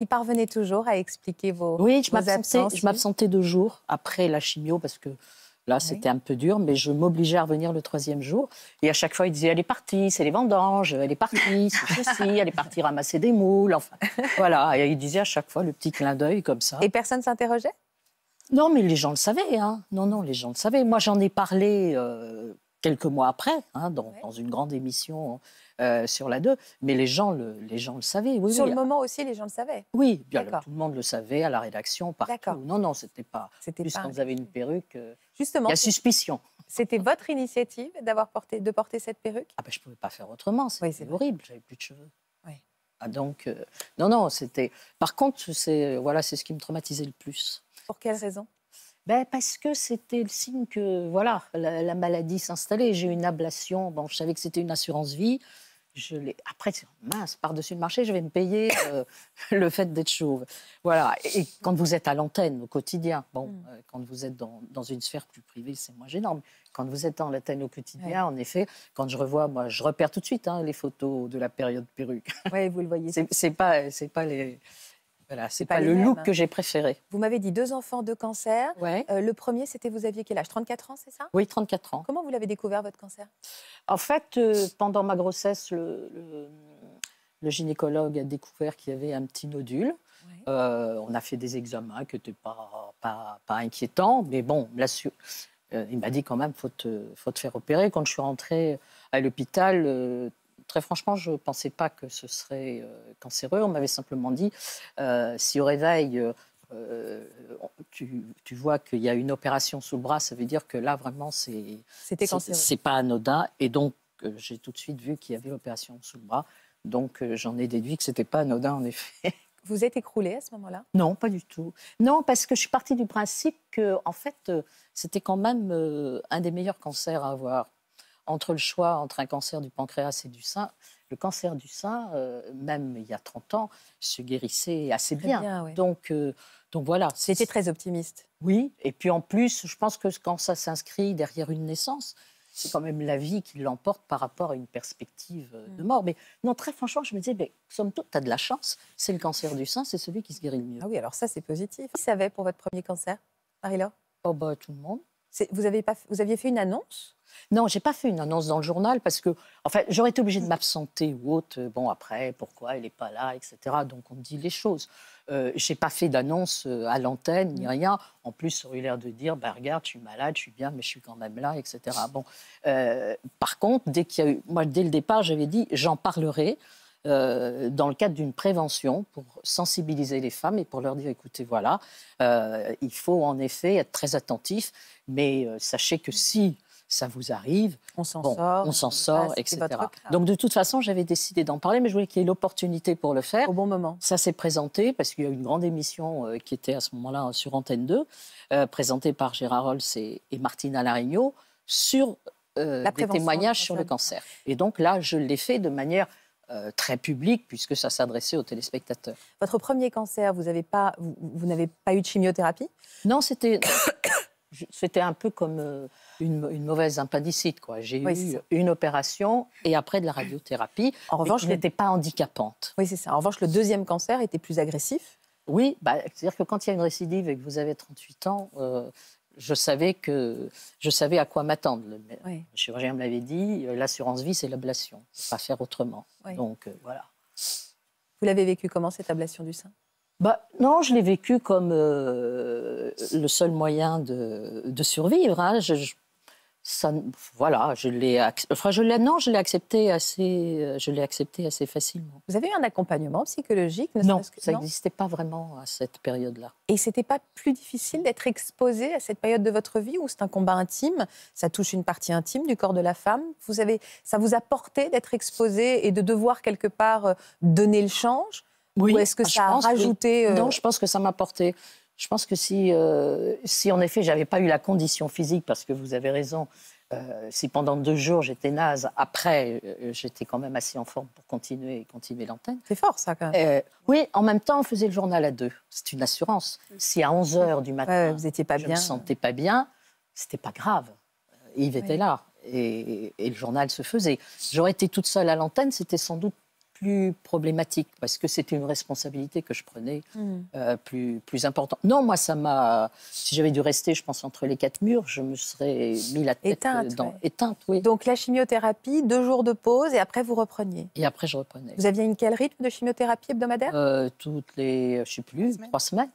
Il parvenait toujours à expliquer vos Oui, je m'absentais, je deux jours après la chimio parce que là, c'était un peu dur, mais je m'obligeais à revenir le troisième jour. Et à chaque fois, il disait elle est partie, c'est les vendanges, elle est partie, c'est ceci, elle est partie ramasser des moules. Enfin, voilà. Et il disait à chaque fois le petit clin d'œil comme ça. Et personne s'interrogeait Non, mais les gens le savaient. Hein. Non, non, les gens le savaient. Moi, j'en ai parlé euh, quelques mois après, hein, dans, dans une grande émission euh, sur la 2. Mais les gens le, les gens le savaient. sur le moment aussi, les gens le savaient. Oui, bien tout le monde le savait à la rédaction, partout. Non, non, c'était pas. C'était plus vous avez une perruque. Euh, Justement. Il y a suspicion. C'était votre initiative d'avoir porté, de porter cette perruque Ah ben, je pouvais pas faire autrement. C'était horrible. J'avais plus de cheveux. Oui. Ah, donc euh, non, non, c'était. Par contre, c'est voilà, c'est ce qui me traumatisait le plus. Pour quelle raison ben parce que c'était le signe que voilà la, la maladie s'installait. J'ai eu une ablation. Bon, je savais que c'était une assurance vie je Après, mince, par-dessus le marché, je vais me payer euh, le fait d'être chauve. Voilà. Et, quand vous êtes à l'antenne au quotidien, bon, mm. euh, quand vous êtes dans, dans, une sphère plus privée, c'est moins gênant. Mais quand vous êtes en l'antenne au quotidien, en effet, quand je revois, moi, je repère tout de suite hein, les photos de la période perruque. Oui, vous le voyez. c'est pas, c'est pas les. Voilà, c'est pas, le look hein. que j'ai préféré. Vous m'avez dit deux enfants, deux cancers. Euh, le premier, c'était vous aviez quel âge 34 ans, c'est ça Oui, 34 ans. Comment vous l'avez découvert, votre cancer En fait, euh, pendant ma grossesse, le, gynécologue a découvert qu'il y avait un petit nodule. Euh, on a fait des examens qui n'étaient pas, pas, inquiétants, mais bon, il m'a dit quand même, faut faut te faire opérer. Quand je suis rentrée à l'hôpital, très franchement, je ne pensais pas que ce serait euh, cancéreux. On m'avait simplement dit, euh, si au réveil, euh, tu, vois qu'il y a une opération sous le bras, ça veut dire que là, vraiment, c'est, c'est, pas anodin. Et donc, j'ai tout de suite vu qu'il y avait l'opération sous le bras. Donc, j'en ai déduit que c'était pas anodin, en effet. Vous êtes écroulée à ce moment-là Non, pas du tout. Non, parce que je suis partie du principe que, en fait, c'était quand même un des meilleurs cancers à avoir entre le choix entre un cancer du pancréas et du sein, le cancer du sein, euh, même il y a 30 ans, se guérissait assez bien. donc, euh, donc voilà. C'était très optimiste. Oui, et puis en plus, je pense que quand ça s'inscrit derrière une naissance, c'est quand même la vie qui l'emporte par rapport à une perspective euh, de mm. mort. Mais non, très franchement, je me disais, somme toute, tu as de la chance. C'est le cancer du sein, c'est celui qui se guérit le mieux. Ah oui, alors ça, c'est positif. Qui savait pour votre premier cancer, Marie-Laure Oh, bah, tout le monde. Vous, avez pas, aviez fait une annonce non, j'ai pas fait une annonce dans le journal parce que, enfin, j'aurais été obligée de m'absenter ou autre. Euh, bon, après, pourquoi elle n'est pas là, etc. Donc, on dit les choses. Je euh, j'ai pas fait d'annonce euh, à l'antenne ni rien. En plus, ça aurait l'air de dire, bah, regarde, je suis malade, je suis bien, mais je suis quand même là, etc. Bon, par contre, dès qu'il y eu, dès le départ, j'avais dit, j'en parlerai. Euh, dans le cadre d'une prévention pour sensibiliser les femmes et pour leur dire écoutez, voilà, euh, il faut en effet être très attentif, mais euh, sachez que si ça vous arrive, on s'en sort, on s'en sort, etc. Donc de toute façon, j'avais décidé d'en parler, mais je voulais qu'il y ait l'opportunité pour le faire. Au bon moment. Ça s'est présenté parce qu'il y a eu une grande émission qui était à ce moment-là hein, sur Antenne 2, présentée par Gérard Rolls et, et Martine Alarigno sur euh, des témoignages sur le cancer. Et donc là, je l'ai fait de manière euh, très public, puisque ça s'adressait aux téléspectateurs. Votre premier cancer, vous n'avez pas, eu de chimiothérapie Non, c'était, c'était un peu comme euh, une, mauvaise appendicite. Quoi. J'ai eu une opération et après de la radiothérapie. En revanche, je n'était pas handicapante. Oui, c'est ça. En revanche, le deuxième cancer était plus agressif. Oui, bah, c'est-à-dire que quand il y a une récidive et que vous avez 38 ans, euh, je savais, que, je savais à quoi m'attendre. Le, chirurgien me l'avait dit, euh, l'assurance vie, c'est l'ablation. Pas faire autrement. Donc euh, voilà. Vous l'avez vécu comment cette ablation du sein bah, non, je l'ai vécu comme euh, le seul moyen de, survivre. Hein. je, voilà, je l'ai, enfin, je l'ai, non, je l'ai accepté assez, euh, je l'ai accepté assez facilement. Vous avez eu un accompagnement psychologique Non, ça n'existait pas vraiment à cette période-là. Et c'était pas plus difficile d'être exposé à cette période de votre vie où c'est un combat intime, ça touche une partie intime du corps de la femme. Vous avez, ça vous a porté d'être exposé et de devoir quelque part euh, donner le change. Oui, ou est-ce que ah, ça a rajouté euh, Non, je pense que ça m'a porté. Je pense que si, euh, si en effet, j'avais pas eu la condition physique, parce que vous avez raison, euh, si pendant deux jours j'étais naze, après euh, j'étais quand même assez en forme pour continuer et continuer l'antenne. C'est fort ça quand même. oui, en même temps on faisait le journal à deux. C'est une assurance. Si à 11 h du matin vous pas je ne me sentais pas bien, c'était pas grave. Yves était là et, et, le journal se faisait. J'aurais été toute seule à l'antenne, c'était sans doute plus problématique parce que c'était une responsabilité que je prenais mmh. euh, plus, plus importante. Non, moi, ça m'a. Si j'avais dû rester, je pense, entre les quatre murs, je me serais mis la tête éteinte, dans. Éteinte, oui. Donc la chimiothérapie, deux jours de pause et après vous repreniez Et après, je reprenais. Vous aviez une quel rythme de chimiothérapie hebdomadaire euh, Toutes les. Euh, je sais plus, trois semaines,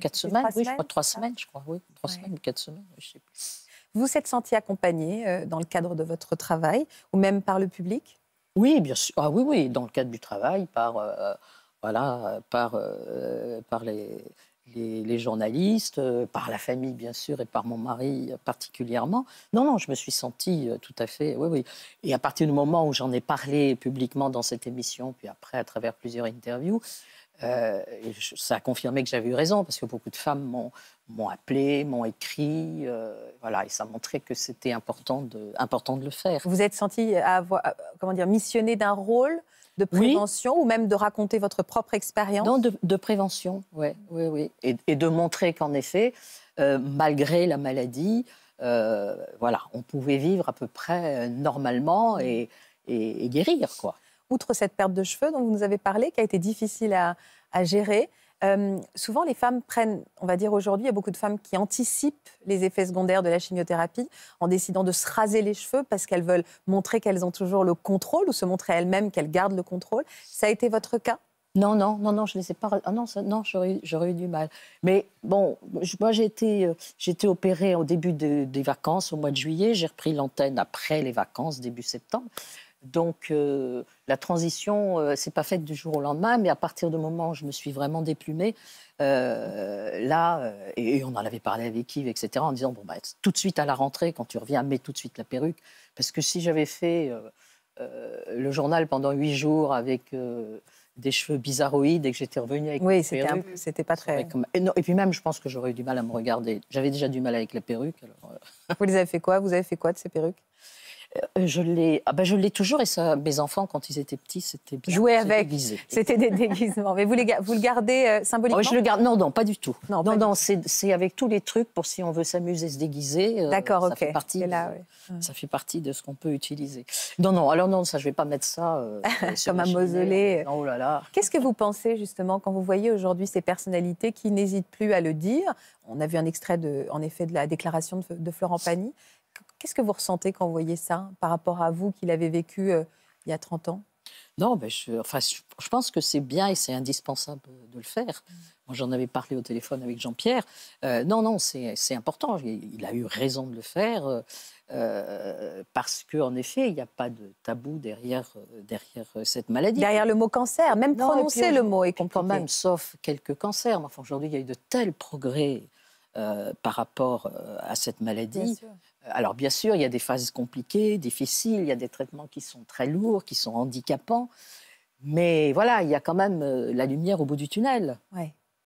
quatre semaines, trois oui, semaines, je crois, semaines, je crois, oui. Trois semaines ou quatre semaines, je sais plus. Vous vous êtes senti accompagné dans le cadre de votre travail ou même par le public oui, bien sûr. Ah oui, oui, dans le cadre du travail, par, euh, voilà, par, euh, par les, journalistes, euh, par la famille, bien sûr, et par mon mari particulièrement. Non, non, je me suis sentie tout à fait. Oui, oui. Et à partir du moment où j'en ai parlé publiquement dans cette émission, puis après à travers plusieurs interviews, euh, ça a confirmé que j'avais eu raison, parce que beaucoup de femmes m'ont appelé, m'ont écrit, euh, voilà, et ça montrait que c'était important de, important de le faire. Vous êtes senti avoir, comment dire, missionné d'un rôle de prévention ou même de raconter votre propre expérience Non, de, prévention, oui, oui. Et, de montrer qu'en effet, euh, malgré la maladie, voilà, on pouvait vivre à peu près normalement et, et, et guérir, quoi outre cette perte de cheveux dont vous nous avez parlé, qui a été difficile à, gérer, euh, souvent, les femmes prennent, on va dire aujourd'hui, il y a beaucoup de femmes qui anticipent les effets secondaires de la chimiothérapie en décidant de se raser les cheveux parce qu'elles veulent montrer qu'elles ont toujours le contrôle ou se montrer elles-mêmes qu'elles gardent le contrôle. Ça a été votre cas non, non, non, non, je ne les ai pas. Ah non, non, j'aurais, eu du mal. Mais bon, moi, j'ai été, euh, été, opérée au début des vacances, au mois de juillet. J'ai repris l'antenne après les vacances, début septembre. Donc euh, la transition, ce euh, c'est pas faite du jour au lendemain, mais à partir du moment où je me suis vraiment déplumée, euh, là, et, on en avait parlé avec Yves, etc., en disant, bon, bah, tout de suite à la rentrée, quand tu reviens, mets tout de suite la perruque, parce que si j'avais fait le journal pendant huit jours avec des cheveux bizarroïdes et que j'étais revenue avec oui, la perruque. Oui, c'était pas très. Et, et, puis même, je pense que j'aurais eu du mal à me regarder. J'avais déjà du mal avec la perruque. Vous les avez fait quoi Vous avez fait quoi de ces perruques euh, je l'ai ah ben, je l'ai toujours et ça, mes enfants, quand ils étaient petits, c'était bien. Jouer avec. C'était des déguisements. Mais vous, les, vous le gardez euh, symboliquement oh, Je le garde. Non, non, pas du tout. Non, non, non c'est avec tous les trucs pour si on veut s'amuser, se déguiser. Euh, D'accord, ok. Fait partie, là, Ça fait partie de ce qu'on peut utiliser. Non, non, alors non, ça, je ne vais pas mettre ça. sur Comme un mausolée. oh là là. Qu'est-ce que vous pensez, justement, quand vous voyez aujourd'hui ces personnalités qui n'hésitent plus à le dire On a vu un extrait, de, en effet, de la déclaration de, de Florent Pagny. Qu'est-ce que vous ressentez quand vous voyez ça par rapport à vous qui l'avez vécu euh, il y a 30 ans Non, ben, je, enfin, je, pense que c'est bien et c'est indispensable de le faire. Mm. Moi, j'en avais parlé au téléphone avec Jean-Pierre. Euh, non, non, c'est important. Il a eu raison de le faire euh, euh parce qu'en effet, il n'y a pas de tabou derrière, derrière cette maladie. Derrière le mot cancer, même prononcer le mot est compliqué. même, sauf quelques cancers. enfin, aujourd'hui, il y a eu de tels progrès euh, par rapport euh, à cette maladie. Euh, alors bien sûr, il y a des phases compliquées, difficiles, il y a des traitements qui sont très lourds, qui sont handicapants, mais voilà, il y a quand même la lumière au bout du tunnel.